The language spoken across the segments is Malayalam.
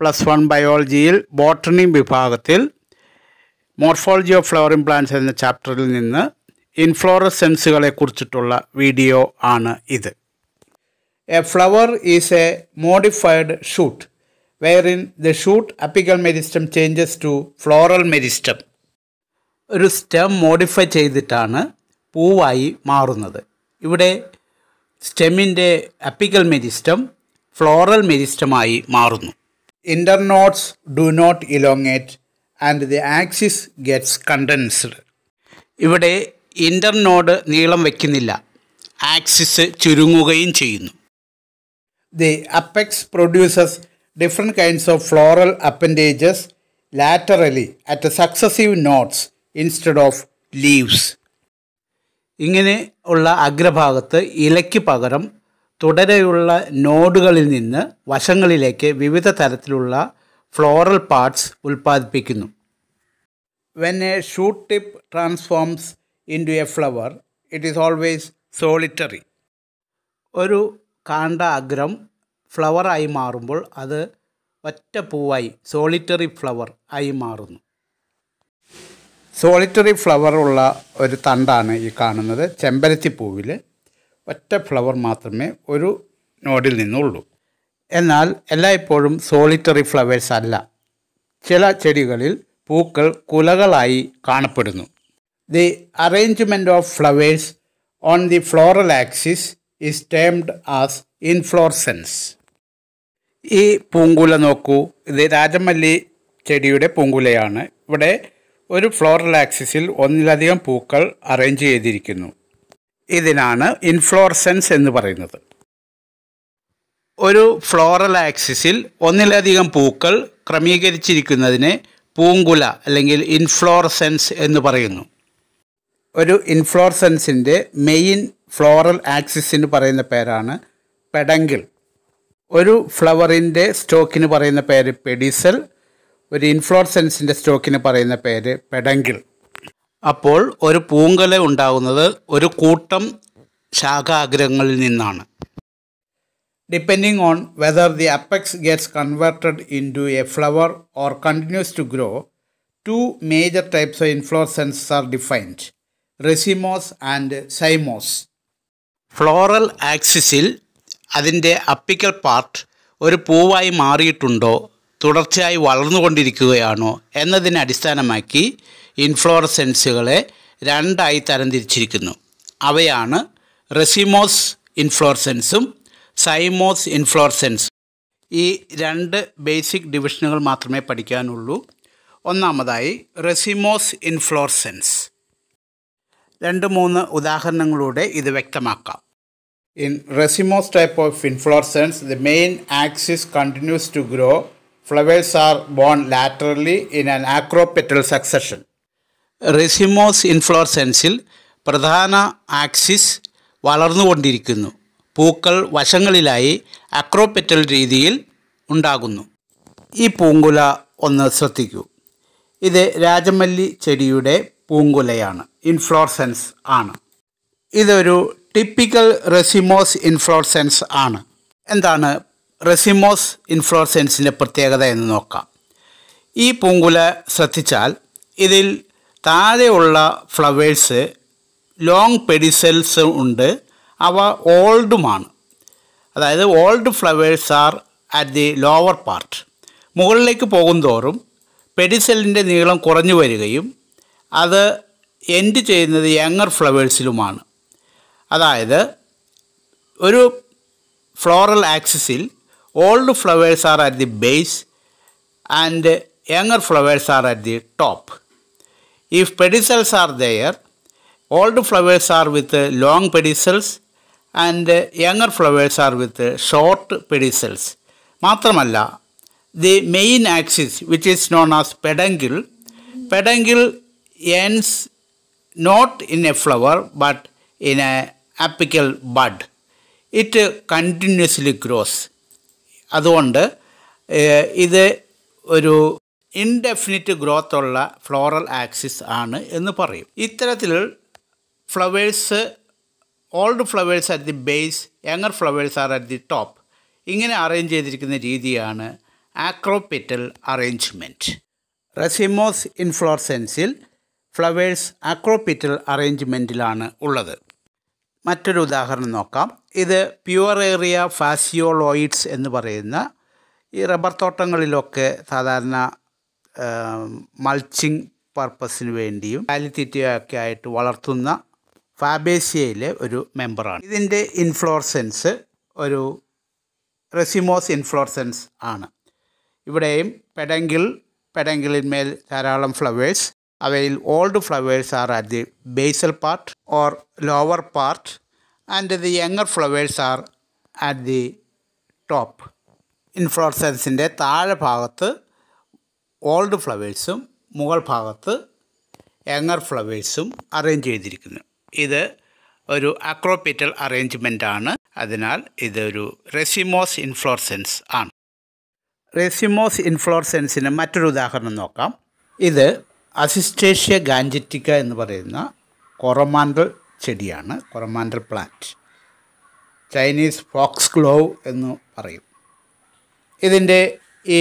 പ്ലസ് വൺ ബയോളജിയിൽ ബോട്ടണി വിഭാഗത്തിൽ മോർഫോളജി ഓഫ് ഫ്ലവറിംഗ് പ്ലാന്റ്സ് എന്ന ചാപ്റ്ററിൽ നിന്ന് ഇൻഫ്ലോറസെൻസുകളെ കുറിച്ചിട്ടുള്ള വീഡിയോ ആണ് ഇത് a flower is a modified shoot in the shoot apical meristem changes to floral meristem ഒരു സ്റ്റെം മോഡിഫൈ ചെയ്തിട്ടാണ് പൂവായി മാറുന്നത് ഇവിടെ സ്റ്റെമ്മിൻ്റെ അപ്പിക്കൽ മെരിസ്റ്റം ഫ്ലോറൽ മെരിസ്റ്റമായി മാറുന്നു internodes do not elongate and the axis gets condensed ഇവിടെ ഇൻ്റർനോഡ് നീളം വയ്ക്കുന്നില്ല ആക്സിസ് ചുരുങ്ങുകയും ചെയ്യുന്നു the apex produces different kinds of floral appendages laterally at successive nodes instead of leaves ഇങ്ങനെ ഉള്ള അഗ്രഭാഗത്ത് ഇലയ്ക്ക് പകരം തുടരെയുള്ള നോഡുകളിൽ നിന്ന് വശങ്ങളിലേക്ക് വിവിധ തരത്തിലുള്ള ഫ്ലോറൽ പാർട്സ് ഉൽപ്പാദിപ്പിക്കുന്നു when a shoot tip transforms into a flower it is always solitary ഒരു കാണ്ട അഗ്രം ഫ്ലവറായി മാറുമ്പോൾ അത് ഒറ്റ പൂവായി സോളിറ്ററി ഫ്ലവർ ആയി മാറുന്നു സോളിറ്ററി ഉള്ള ഒരു തണ്ടാണ് ഈ കാണുന്നത് ചെമ്പരത്തി പൂവിൽ ഒറ്റ ഫ്ലവർ മാത്രമേ ഒരു നോഡിൽ നിന്നുള്ളൂ എന്നാൽ എല്ലായ്പ്പോഴും സോളിറ്ററി ഫ്ലവേഴ്സ് അല്ല ചില ചെടികളിൽ പൂക്കൾ കുലകളായി കാണപ്പെടുന്നു the arrangement of flowers on the floral axis is termed as inflorescence ഈ പൂങ്കുല നോക്കൂ ഇത് രാജമല്ലി ചെടിയുടെ പൂങ്കുലയാണ് ഇവിടെ ഒരു ഫ്ലോറൽ ആക്സിസിൽ ഒന്നിലധികം പൂക്കൾ അറേഞ്ച് ചെയ്തിരിക്കുന്നു ഇതിനാണ് ഇൻഫ്ലോറസൻസ് എന്ന് പറയുന്നത് ഒരു ഫ്ലോറൽ ആക്സിസിൽ ഒന്നിലധികം പൂക്കൾ ക്രമീകരിച്ചിരിക്കുന്നതിനെ പൂങ്കുല അല്ലെങ്കിൽ ഇൻഫ്ലോറസൻസ് എന്ന് പറയുന്നു ഒരു ഇൻഫ്ലോർസെൻസിൻ്റെ മെയിൻ ഫ്ലോറൽ ആക്സിസിന് പറയുന്ന പേരാണ് പെഡങ്കിൾ ഒരു ഫ്ലവറിൻ്റെ സ്റ്റോക്കിന് പറയുന്ന പേര് പെഡിസൽ ഒരു ഇൻഫ്ലോർസെൻസിൻ്റെ സ്റ്റോക്കിന് പറയുന്ന പേര് പെഡങ്കിൾ അപ്പോൾ ഒരു പൂങ്കല ഉണ്ടാകുന്നത് ഒരു കൂട്ടം ശാഖാഗ്രഹങ്ങളിൽ നിന്നാണ് depending on whether the apex gets converted into a flower or continues to grow two major types of inflorescence are defined racemose and cymose floral ആക്സിസിൽ അതിൻ്റെ അപ്പിക്കൽ പാർട്ട് ഒരു പൂവായി മാറിയിട്ടുണ്ടോ തുടർച്ചയായി വളർന്നുകൊണ്ടിരിക്കുകയാണോ എന്നതിനെ അടിസ്ഥാനമാക്കി ഇൻഫ്ലോറസെൻസുകളെ രണ്ടായി തരംതിരിച്ചിരിക്കുന്നു അവയാണ് റെസിമോസ് ഇൻഫ്ലോറസെൻസും സൈമോസ് ഇൻഫ്ലോറസെൻസും ഈ രണ്ട് ബേസിക് ഡിവിഷനുകൾ മാത്രമേ പഠിക്കാനുള്ളൂ ഒന്നാമതായി റെസിമോസ് ഇൻഫ്ലോറസെൻസ് രണ്ട് മൂന്ന് ഉദാഹരണങ്ങളിലൂടെ ഇത് വ്യക്തമാക്കാം in racemose type of inflorescence the main axis continues to grow flowers are borne laterally in an acropetal succession racemose ഇൻഫ്ലോറസെൻസിൽ പ്രധാന ആക്സിസ് വളർന്നുകൊണ്ടിരിക്കുന്നു പൂക്കൾ വശങ്ങളിലായി അക്രോപെറ്റൽ രീതിയിൽ ഉണ്ടാകുന്നു ഈ പൂങ്കുല ഒന്ന് ശ്രദ്ധിക്കൂ ഇത് രാജമല്ലി ചെടിയുടെ പൂങ്കുലയാണ് ഇൻഫ്ലോറസെൻസ് ആണ് ഇതൊരു ടിപ്പിക്കൽ റെസിമോസ് ഇൻഫ്ലോറസെൻസ് ആണ് എന്താണ് റെസിമോസ് ഇൻഫ്ലോറസെൻസിൻ്റെ പ്രത്യേകത എന്ന് നോക്കാം ഈ പൂങ്കുല ശ്രദ്ധിച്ചാൽ ഇതിൽ താഴെയുള്ള ഫ്ലവേഴ്സ് ലോങ് പെഡിസൽസ് ഉണ്ട് അവ ഓൾഡുമാണ് അതായത് old flowers are at the lower part മുകളിലേക്ക് പോകുന്തോറും പെഡിസെല്ലിൻ്റെ നീളം കുറഞ്ഞു വരികയും അത് എൻഡ് ചെയ്യുന്നത് യങ്ങർ ഫ്ലവേഴ്സിലുമാണ് അതായത് ഒരു ഫ്ലോറൽ ആക്സിസിൽ old flowers are at the base and younger flowers are at the top If pedicels are there, old flowers are with long pedicels and younger flowers are with short pedicels മാത്രമല്ല the main axis which is known as peduncle peduncle ends not in a flower but in a apical bud it continuously grows അതുകൊണ്ട് ഇത് ഒരു ഇൻഡെഫിനിറ്റ് ഗ്രോത്ത് ഉള്ള ഫ്ലോറൽ ആക്സിസ് ആണ് എന്ന് പറയും ഇത്തരത്തിൽ flowers old flowers at the base younger flowers are at the top ഇങ്ങനെ അറേഞ്ച് ചെയ്തിരിക്കുന്ന രീതിയാണ് ആക്രോപെറ്റൽ അറേഞ്ച്മെൻറ്റ് റെസിമോസ് ഇൻഫ്ലോർസെൻസിൽ ഫ്ലവേഴ്സ് ആക്രോപെറ്റൽ അറേഞ്ച്മെൻറ്റിലാണ് ഉള്ളത് മറ്റൊരു ഉദാഹരണം നോക്കാം ഇത് പ്യുവർ ഏറിയ ഫാസിയോളോയിഡ്സ് എന്ന് പറയുന്ന ഈ റബ്ബർ തോട്ടങ്ങളിലൊക്കെ സാധാരണ മൾച്ചിങ് പർപ്പസിന് വേണ്ടിയും കാലിത്തീറ്റയൊക്കെ ആയിട്ട് വളർത്തുന്ന ഫാബേസിയയിലെ ഒരു മെമ്പറാണ് ഇതിൻ്റെ ഇൻഫ്ലോർസെൻസ് ഒരു റെസിമോസ് ഇൻഫ്ലോർസെൻസ് ആണ് ഇവിടെയും പെഡങ്കിൾ പെടങ്കിളിന്മേൽ ധാരാളം ഫ്ലവേഴ്സ് അവയിൽ old flowers are at the basal part or lower part and the younger flowers are at the top ഇൻഫ്ലോർസെൻസിൻ്റെ താഴെ ഭാഗത്ത് ഓൾഡ് ഫ്ലവേഴ്സും മുകൾ ഭാഗത്ത് യങ്ങർ ഫ്ലവേഴ്സും അറേഞ്ച് ചെയ്തിരിക്കുന്നു ഇത് ഒരു അക്രോപീറ്റൽ ആണ് അതിനാൽ ഇതൊരു റെസിമോസ് ഇൻഫ്ലോർസെൻസ് ആണ് റെസിമോസ് ഇൻഫ്ലോർസെൻസിന് മറ്റൊരു ഉദാഹരണം നോക്കാം ഇത് അസിസ്റ്റേഷ്യ ഗാഞ്ചറ്റിക്ക എന്ന് പറയുന്ന കൊറമാൻഡൽ ചെടിയാണ് Coromandel plant Chinese foxglove എന്ന് പറയും ഇതിൻ്റെ ഈ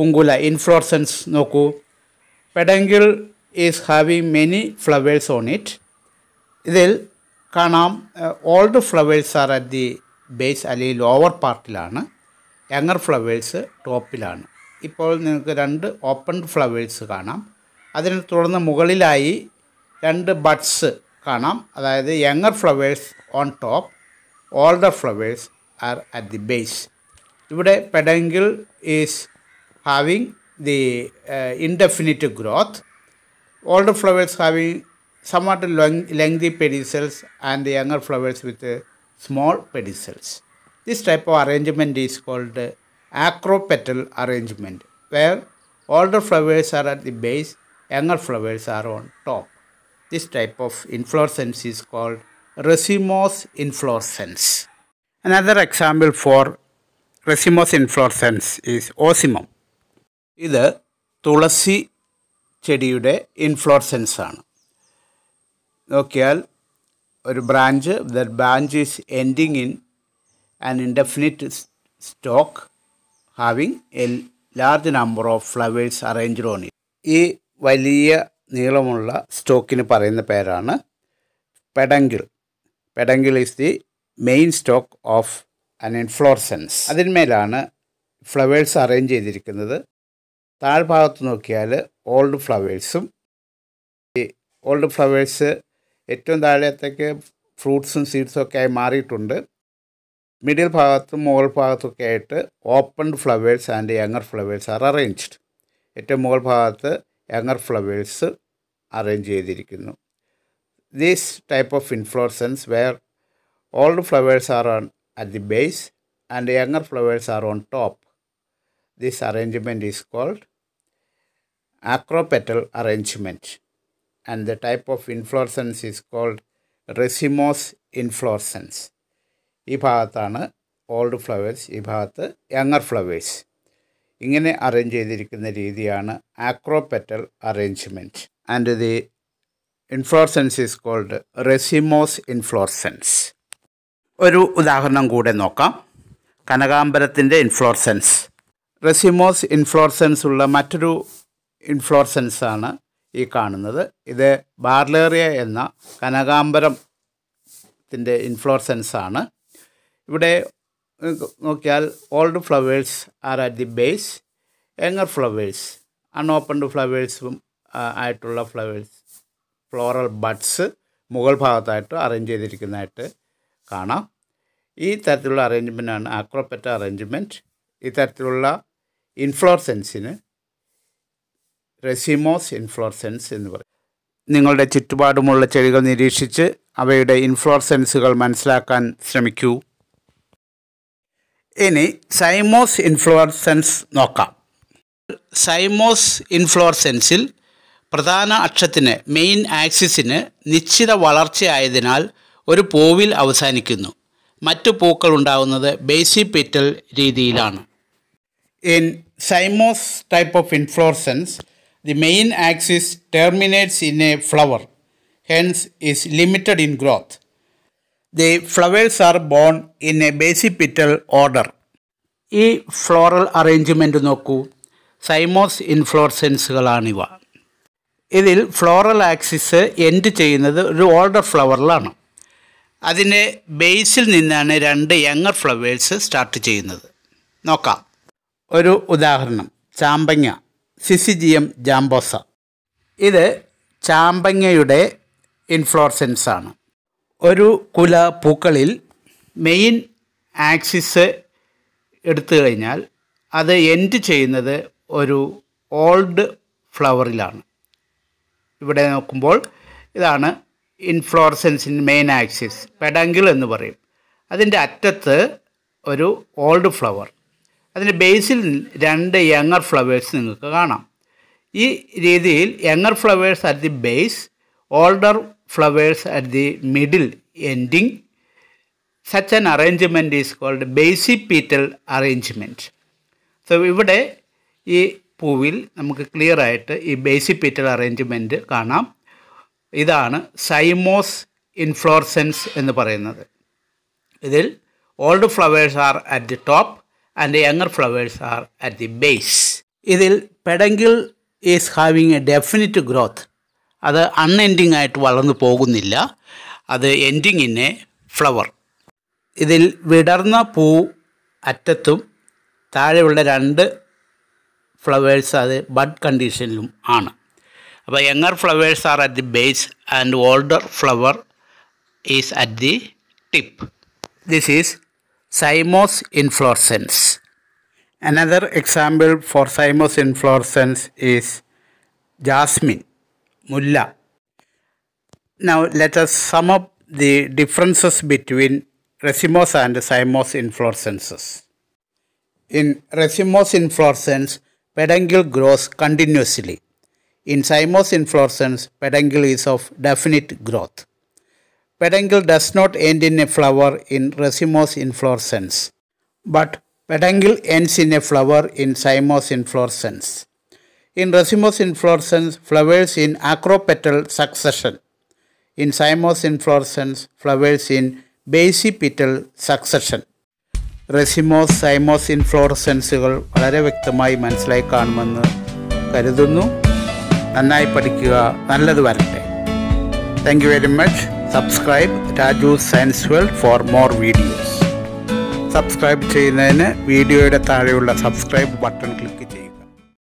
ungula inflorescence നോക്കൂ peduncle is having many flowers on it ഇതിൽ കാണാം old flowers are at the base അല്ലെങ്കിൽ ലോവർ പാർട്ടിലാണ് യങ്ങർ ഫ്ലവേഴ്സ് ടോപ്പിലാണ് ഇപ്പോൾ നിങ്ങൾക്ക് രണ്ട് ഓപ്പൺ ഫ്ലവേഴ്സ് കാണാം അതിനെ തുടർന്ന് മുകളിലായി രണ്ട് ബഡ്സ് കാണാം അതായത് younger flowers on top older flowers are at the base ഇവിടെ peduncle is having the uh, indefinite growth, older flowers having somewhat long, lengthy pedicels and the younger flowers with uh, small pedicels. This type of arrangement is called uh, acropetal arrangement where older flowers are at the base, younger flowers are on top. This type of inflorescence is called racemose inflorescence. Another example for racemose inflorescence is osimum. ഇത് തുളസി ചെടിയുടെ ഇൻഫ്ലോർസെൻസ് ആണ് നോക്കിയാൽ ഒരു branch the branch is ending in an indefinite stalk having a large number of flowers arranged on ഈ വലിയ നീളമുള്ള സ്റ്റോക്കിന് പറയുന്ന പേരാണ് peduncle peduncle is the main stalk of an inflorescence അതിന്മേലാണ് ഫ്ലവേഴ്സ് അറേഞ്ച് ചെയ്തിരിക്കുന്നത് താഴ്ഭാഗത്ത് നോക്കിയാൽ ഓൾഡ് ഫ്ലവേഴ്സും ഈ ഓൾഡ് ഫ്ലവേഴ്സ് ഏറ്റവും താഴത്തേക്ക് ഫ്രൂട്ട്സും സീഡ്സും ഒക്കെ ആയി മാറിയിട്ടുണ്ട് മിഡിൽ ഭാഗത്തും മുകൾ ഭാഗത്തൊക്കെ ആയിട്ട് open flowers and younger flowers are arranged ഏറ്റവും മുകൾ ഭാഗത്ത് യങ്ങർ ഫ്ലവേഴ്സ് അറേഞ്ച് ചെയ്തിരിക്കുന്നു these type of inflorescence where old flowers are on at the base and younger flowers are on top this arrangement is called acropetal arrangement and the type of inflorescence is called racemose inflorescence ഈ ഭാഗത്താണ് ഓൾഡ് ഫ്ലവേഴ്സ് ഈ ഭാഗത്ത് യങ്ങർ ഫ്ലവേഴ്സ് ഇങ്ങനെ അറേഞ്ച് ചെയ്തിരിക്കുന്ന രീതിയാണ് acropetal arrangement and the inflorescence is called racemose inflorescence ഒരു ഉദാഹരണം കൂടെ നോക്കാം കനകാംബരത്തിൻ്റെ ഇൻഫ്ലോർസൻസ് റെസിമോസ് ഇൻഫ്ലോർസൻസ് ഉള്ള മറ്റൊരു ഇൻഫ്ലോർസൻസ് ആണ് ഈ കാണുന്നത് ഇത് ബാർലേറിയ എന്ന കനകാംബരത്തിൻ്റെ ഇൻഫ്ലോർസൻസ് ആണ് ഇവിടെ നോക്കിയാൽ old flowers are at the base younger flowers unopened ഫ്ലവേഴ്സും ആയിട്ടുള്ള ഫ്ലവേഴ്സ് ഫ്ലോറൽ ബഡ്സ് മുകൾ ഭാഗത്തായിട്ട് അറേഞ്ച് ചെയ്തിരിക്കുന്നതായിട്ട് കാണാം ഈ തരത്തിലുള്ള അറേഞ്ച്മെൻറ്റാണ് ആക്രോപ്പറ്റ അറേഞ്ച്മെൻറ്റ് ഈ തരത്തിലുള്ള ഇൻഫ്ലോർസെൻസിന് റെസിമോസ് ഇൻഫ്ലോർസെൻസ് എന്ന് പറയും നിങ്ങളുടെ ചുറ്റുപാടുമുള്ള ചെടികൾ നിരീക്ഷിച്ച് അവയുടെ ഇൻഫ്ലോർസെൻസുകൾ മനസ്സിലാക്കാൻ ശ്രമിക്കൂ ഇനി സൈമോസ് ഇൻഫ്ലോർസെൻസ് നോക്കാം സൈമോസ് ഇൻഫ്ലോർസെൻസിൽ പ്രധാന അക്ഷത്തിന് മെയിൻ ആക്സിസിന് നിശ്ചിത വളർച്ചയായതിനാൽ ഒരു പൂവിൽ അവസാനിക്കുന്നു മറ്റു പൂക്കൾ ഉണ്ടാകുന്നത് ബേസി പെറ്റൽ രീതിയിലാണ് in cymose type of inflorescence The main axis terminates in a flower, hence is limited in growth. The flowers are borne in a basipetal order. ഈ ഫ്ലോറൽ അറേഞ്ച്മെൻ്റ് നോക്കൂ സൈമോസ് ഇൻഫ്ലോർസെൻസുകളാണിവ ഇതിൽ ഫ്ലോറൽ ആക്സിസ് എൻഡ് ചെയ്യുന്നത് ഒരു ഓൾഡർ ഫ്ലവറിലാണ് അതിൻ്റെ ബേസിൽ നിന്നാണ് രണ്ട് യങ്ങർ ഫ്ലവേഴ്സ് സ്റ്റാർട്ട് ചെയ്യുന്നത് നോക്കാം ഒരു ഉദാഹരണം ചാമ്പങ്ങ സിസിജിയം ജാംബോസ ഇത് ചാമ്പങ്ങയുടെ ഇൻഫ്ലോറസൻസ് ആണ് ഒരു കുല പൂക്കളിൽ മെയിൻ ആക്സിസ് എടുത്തു കഴിഞ്ഞാൽ അത് എൻഡ് ചെയ്യുന്നത് ഒരു ഓൾഡ് ഫ്ലവറിലാണ് ഇവിടെ നോക്കുമ്പോൾ ഇതാണ് ഇൻഫ്ലോറസൻസിൻ മെയിൻ ആക്സിസ് പെഡങ്കിൾ എന്ന് പറയും അതിൻ്റെ അറ്റത്ത് ഒരു ഓൾഡ് ഫ്ലവർ അതിൻ്റെ ബേസിൽ രണ്ട് യങ്ങർ ഫ്ലവേഴ്സ് നിങ്ങൾക്ക് കാണാം ഈ രീതിയിൽ younger flowers at the base older flowers at the middle ending such an arrangement is called basipetal arrangement so ഇവിടെ ഈ പൂവിൽ നമുക്ക് ക്ലിയർ ആയിട്ട് ഈ ബേസി പീറ്റൽ അറേഞ്ച്മെൻറ്റ് കാണാം ഇതാണ് സൈമോസ് ഇൻഫ്ലോർസെൻസ് എന്ന് പറയുന്നത് ഇതിൽ old flowers are at the top and the younger flowers are at the base. ഇതിൽ peduncle is having a definite growth അത് അൺഎൻഡിങ് ആയിട്ട് വളർന്നു പോകുന്നില്ല അത് എൻഡിങ് ഇൻ എ ഫ്ലവർ ഇതിൽ വിടർന്ന പൂ അറ്റത്തും താഴെയുള്ള രണ്ട് ഫ്ലവേഴ്സ് അത് ബഡ് കണ്ടീഷനിലും ആണ് അപ്പോൾ younger flowers are at the base and older flower is at the tip this is Cymose inflorescence. Another example for cymose inflorescence is jasmine, mulla. Now let us sum up the differences between racemose and cymose inflorescences. In racemose inflorescence, peduncle grows continuously. In cymose inflorescence, peduncle is of definite growth. Peduncle does not end in a flower in racemose inflorescence, but peduncle ends in a flower in cymose inflorescence. In racemose inflorescence, flowers in acropetal succession. In cymose inflorescence, flowers in basipetal succession. Racemose cymose ഇൻഫ്ലോറസെൻസുകൾ വളരെ വ്യക്തമായി മനസ്സിലായി കാണുമെന്ന് കരുതുന്നു നന്നായി പഠിക്കുക നല്ലത് വരട്ടെ thank you very much subscribe Raju science world for more videos subscribe ചെയ്യുന്നതിന് വീഡിയോയുടെ താഴെയുള്ള സബ്സ്ക്രൈബ് ബട്ടൺ ക്ലിക്ക്